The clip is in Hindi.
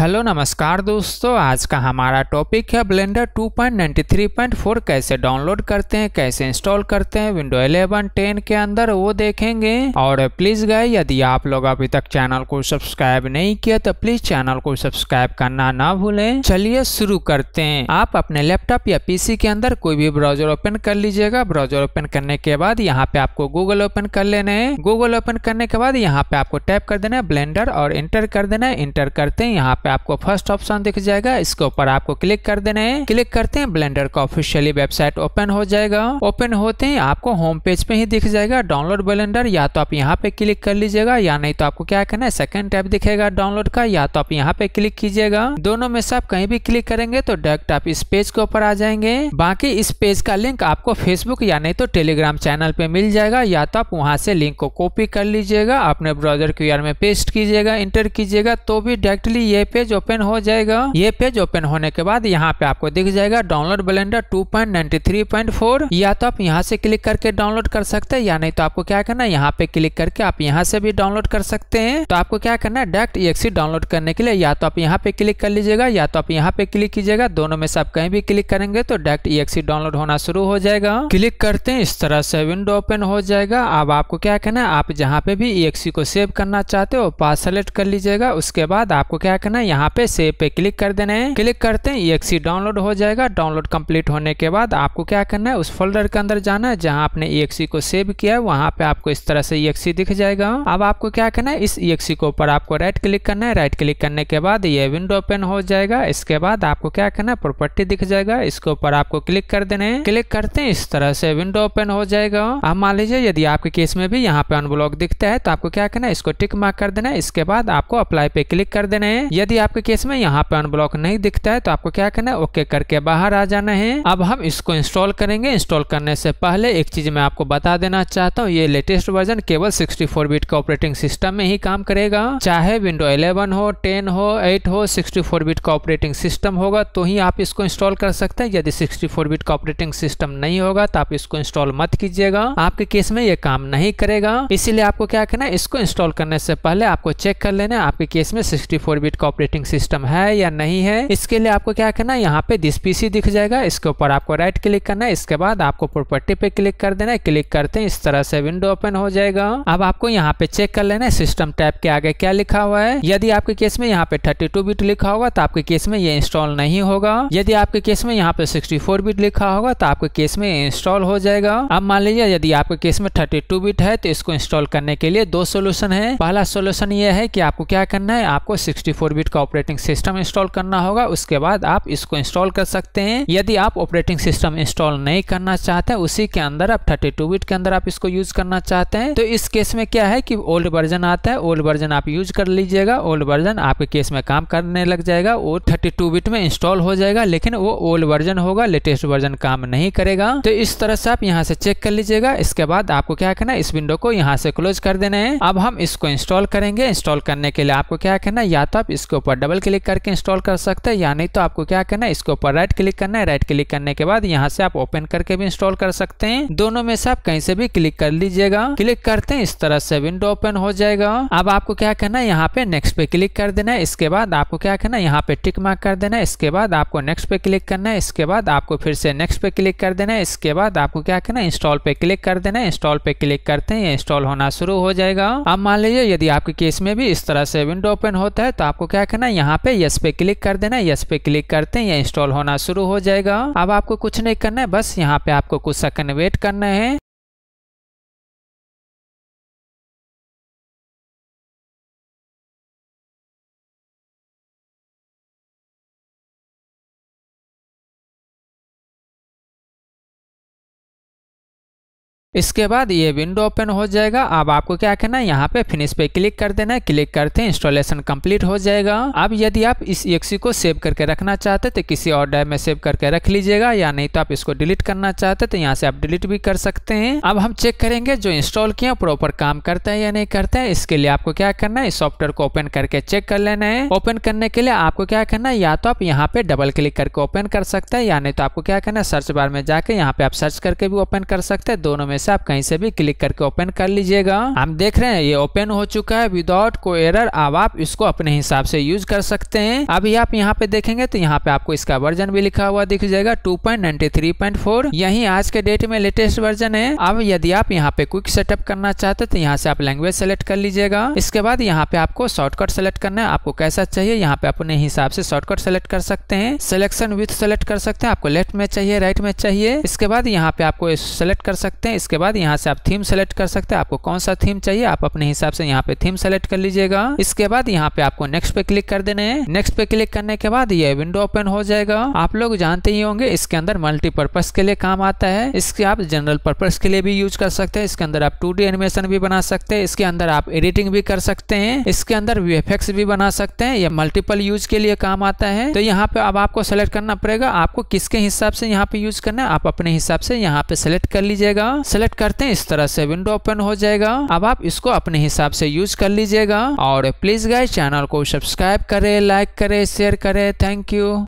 हेलो नमस्कार दोस्तों आज का हमारा टॉपिक है ब्लेंडर 2.93.4 कैसे डाउनलोड करते हैं कैसे इंस्टॉल करते हैं विंडो 11 10 के अंदर वो देखेंगे और प्लीज गए यदि आप लोग अभी तक चैनल को सब्सक्राइब नहीं किया तो प्लीज चैनल को सब्सक्राइब करना ना भूलें चलिए शुरू करते हैं आप अपने लैपटॉप या पीसी के अंदर कोई भी ब्राउजर ओपन कर लीजिएगा ब्राउजर ओपन करने के बाद यहाँ पे आपको गूगल ओपन कर लेना है गूगल ओपन करने के बाद यहाँ पे आपको टैप कर देना है ब्लेंडर और इंटर कर देना है इंटर करते हैं यहाँ पे आपको फर्स्ट ऑप्शन दिख जाएगा इसके ऊपर आपको क्लिक कर देना है क्लिक करते हैं ब्लेंडर का ऑफिशियली वेबसाइट ओपन हो जाएगा ओपन होते ही आपको होम पेज पे ही दिख जाएगा डाउनलोड ब्लेंडर या तो आप यहाँ पे क्लिक कर लीजिएगा या नहीं तो आपको क्या करना है सेकंड टाइप दिखेगा डाउनलोड का या तो आप यहाँ पे क्लिक कीजिएगा दोनों में से आप कहीं भी क्लिक करेंगे तो डायरेक्ट आप इस पेज के ऊपर आ जाएंगे बाकी इस पेज का लिंक आपको फेसबुक या नहीं तो टेलीग्राम चैनल पे मिल जाएगा या तो आप वहाँ से लिंक को कॉपी कर लीजिएगा अपने ब्राउजर क्यू में पेस्ट कीजिएगा इंटर कीजिएगा तो भी डायरेक्टली ये पेज पेज ओपन हो जाएगा ये पेज ओपन होने के बाद यहाँ पे आपको दिख जाएगा डाउनलोड ब्लेंडर 2.93.4 या तो आप यहाँ से क्लिक करके डाउनलोड कर सकते हैं या नहीं तो आपको क्या करना है यहाँ पे क्लिक करके आप यहाँ से भी डाउनलोड कर सकते हैं तो आपको क्या करना है डायरेक्ट एक्सी डाउनलोड करने के लिए या तो आप यहाँ पे क्लिक कर लीजिएगा या तो आप यहाँ पे क्लिक कीजिएगा दोनों में से आप कहीं भी क्लिक करेंगे तो डायरेक्ट एक्सी डाउनलोड होना शुरू हो जाएगा क्लिक करते हैं इस तरह से विंडो ओपन हो जाएगा अब आपको क्या करना है आप जहाँ पे भी एक्सी को सेव करना चाहते हो पास सेलेक्ट कर लीजिएगा उसके बाद आपको क्या करना है यहाँ पे सेव पे क्लिक कर देना है क्लिक करते हैं ई डाउनलोड हो जाएगा डाउनलोड कंप्लीट होने के बाद आपको क्या करना है उस फोल्डर के अंदर जाना है जहाँ आपने ई को सेव किया है वहाँ पे आपको इस तरह से ई दिख जाएगा अब आपको क्या करना है इस ई के ऊपर आपको राइट क्लिक करना है राइट क्लिक करने के बाद ये विंडो ओपन हो जाएगा इसके बाद आपको क्या करना है प्रॉपर्टी दिख जाएगा इसके ऊपर आपको क्लिक कर देना है क्लिक करते हैं इस तरह से विंडो ओपन हो जाएगा अब मान लीजिए यदि आपके केस में भी यहाँ पे अनब्लॉक दिखता है तो आपको क्या करना है इसको टिक मार्क कर देना है इसके बाद आपको अप्लाई पे क्लिक कर देना है यदि आपके केस में यहाँ पे अनब्लॉक नहीं दिखता है तो आपको क्या करना है ओके करके बाहर आ जाना है अब हम इसको इंस्टॉल करेंगे इंस्टॉल करने से पहले एक चीज मैं आपको बता देना चाहता हूँ ये लेटेस्ट वर्जन केवल 64 बिट का ऑपरेटिंग सिस्टम में ही काम करेगा चाहे विंडो 11 हो 10 हो 8 हो 64 बिट का ऑपरेटिंग सिस्टम होगा तो ही आप इसको इंस्टॉल कर सकते हैं यदि 64 बिट का ऑपरेटिंग सिस्टम नहीं होगा तो आप इसको इंस्टॉल मत कीजिएगा आपके केस में ये काम नहीं करेगा इसीलिए आपको क्या करना है इसको इंस्टॉल करने से पहले आपको चेक कर लेना आपके केस में सिक्सटी बिट का ऑपरेटिंग सिस्टम है या नहीं है इसके लिए आपको क्या करना है यहाँ पे दिस पीसी दिख जाएगा इसके ऊपर आपको राइट क्लिक करना है इसके बाद आपको प्रॉपर्टी पे क्लिक कर देना है क्लिक करते हैं इस तरह से विंडो ओपन हो जाएगा अब आपको यहाँ पे चेक कर लेना है सिस्टम टाइप के आगे क्या लिखा हुआ है यदि आपके केस में यहाँ पे थर्टी बिट लिखा होगा तो आपके केस में ये इंस्टॉल नहीं होगा यदि आपके केस में यहाँ पे सिक्सटी बिट लिखा होगा तो आपके केस में इंस्टॉल हो जाएगा अब मान लीजिए यदि आपके केस में थर्टी बिट है तो इसको इंस्टॉल करने के लिए दो सोल्यूशन है पहला सोल्यूशन ये है की आपको क्या करना है आपको सिक्सटी बिट का ऑपरेटिंग सिस्टम इंस्टॉल करना होगा उसके बाद आप इसको इंस्टॉल कर सकते हैं यदि आप ऑपरेटिंग सिस्टम इंस्टॉल नहीं करना चाहते हैं उसी के अंदर आप थर्टी टू के अंदर आप इसको यूज करना चाहते हैं तो इस केस में क्या है कि ओल्ड वर्जन आता है ओल्ड वर्जन आप यूज कर लीजिएगा ओल्ड वर्जन आपके केस में काम करने लग जाएगा वो थर्टी टू में इंस्टॉल हो जाएगा लेकिन वो ओल्ड वर्जन होगा लेटेस्ट वर्जन काम नहीं करेगा तो इस तरह से आप यहाँ से चेक कर लीजिएगा इसके बाद आपको क्या करना है इस विंडो को यहाँ से क्लोज कर देना है अब हम इसको इंस्टॉल करेंगे इंस्टॉल करने के लिए आपको क्या करना है या तो आप इसको ऊपर डबल क्लिक करके इंस्टॉल कर सकते हैं या नहीं तो आपको क्या करना है इसके ऊपर राइट क्लिक करना है राइट क्लिक करने के बाद यहाँ से आप ओपन करके भी इंस्टॉल कर सकते हैं दोनों में से आप कहीं से भी क्लिक कर लीजिएगा क्लिक करते हैं इस तरह से विंडो ओपन हो जाएगा अब आपको क्या करना है यहाँ पे नेक्स्ट पे क्लिक कर देना है इसके बाद आपको क्या करना है यहाँ पे टिक मार्क कर देना है इसके बाद आपको नेक्स्ट पे क्लिक करना है इसके बाद आपको फिर से नेक्स्ट पे क्लिक कर देना है इसके बाद आपको क्या करना है इंस्टॉल पे क्लिक कर देना है इंस्टॉल पे क्लिक करते हैं इंस्टॉल होना शुरू हो जाएगा अब मान लीजिए यदि आपके केस में भी इस तरह से विंडो ओपन होता है तो आपको क्या रखना यहाँ पे यस पे क्लिक कर देना यस पे क्लिक करते हैं ये इंस्टॉल होना शुरू हो जाएगा अब आपको कुछ नहीं करना है बस यहाँ पे आपको कुछ सेकंड वेट करना है इसके बाद ये विंडो ओपन हो जाएगा अब आपको क्या करना है यहाँ पे फिनिश पे क्लिक कर देना है क्लिक करते हैं इंस्टॉलेशन कंप्लीट हो जाएगा अब यदि आप इस एक्सी को सेव करके रखना चाहते हैं तो किसी और ड्राइव में सेव करके रख लीजिएगा या नहीं तो आप इसको डिलीट करना चाहते तो यहाँ से आप डिलीट भी कर सकते हैं अब हम चेक करेंगे जो इंस्टॉल किया प्रॉपर काम करते हैं या नहीं करते है इसके लिए आपको क्या करना है सॉफ्टवेयर को ओपन करके चेक कर लेना है ओपन करने के लिए आपको क्या करना है या तो आप यहाँ पे डबल क्लिक करके ओपन कर सकते हैं या नहीं तो आपको क्या करना है सर्च बार में जाके यहाँ पे आप सर्च करके भी ओपन कर सकते हैं दोनों में से आप कहीं से भी क्लिक करके ओपन कर लीजिएगा हम देख रहे हैं ये ओपन हो चुका है विदाउट को एरर अब आप इसको अपने हिसाब से यूज कर सकते हैं अभी आप यहाँ पे देखेंगे तो यहाँ पे आपको इसका वर्जन भी लिखा हुआ दिख जाएगा टू यही आज के डेट में लेटेस्ट वर्जन है अब यदि आप यहाँ पे क्विक सेटअप करना चाहते तो यहाँ से आप लैंग्वेज सेलेक्ट कर लीजिएगा इसके बाद यहाँ पे आपको शॉर्टकट सेलेक्ट करना है आपको कैसा चाहिए यहाँ पे अपने हिसाब से शॉर्टकट सेलेक्ट कर सकते हैं सिलेक्शन विथ सेलेक्ट कर सकते हैं आपको लेफ्ट में चाहिए राइट में चाहिए इसके बाद यहाँ पे आपको सेलेक्ट कर सकते हैं उसके बाद यहाँ से आप थीम सेलेक्ट कर सकते हैं आपको कौन सा थीम चाहिए आप अपने हिसाब से यहाँ पे थीम सेलेक्ट कर लीजिएगा इसके बाद यहाँ पे आपको नेक्स्ट पे क्लिक कर देने हैं नेक्स्ट पे क्लिक करने के बाद ये विंडो ओपन हो जाएगा आप लोग जानते ही होंगे इसके अंदर मल्टीपर्पज के लिए काम आता है इसके आप जनरल पर्पज के लिए भी यूज कर सकते हैं इसके अंदर आप टू एनिमेशन भी बना सकते हैं इसके अंदर आप एडिटिंग भी कर सकते हैं इसके अंदर वीएफएक्स भी बना सकते हैं या मल्टीपल यूज के लिए काम आता है तो यहाँ पे अब आपको सेलेक्ट करना पड़ेगा आपको किसके हिसाब से यहाँ पे यूज करना है आप अपने हिसाब से यहाँ पे सेलेक्ट कर लीजिएगा सेलेक्ट करते हैं इस तरह से विंडो ओपन हो जाएगा अब आप इसको अपने हिसाब से यूज कर लीजिएगा और प्लीज गाय चैनल को सब्सक्राइब करें लाइक करें शेयर करें थैंक यू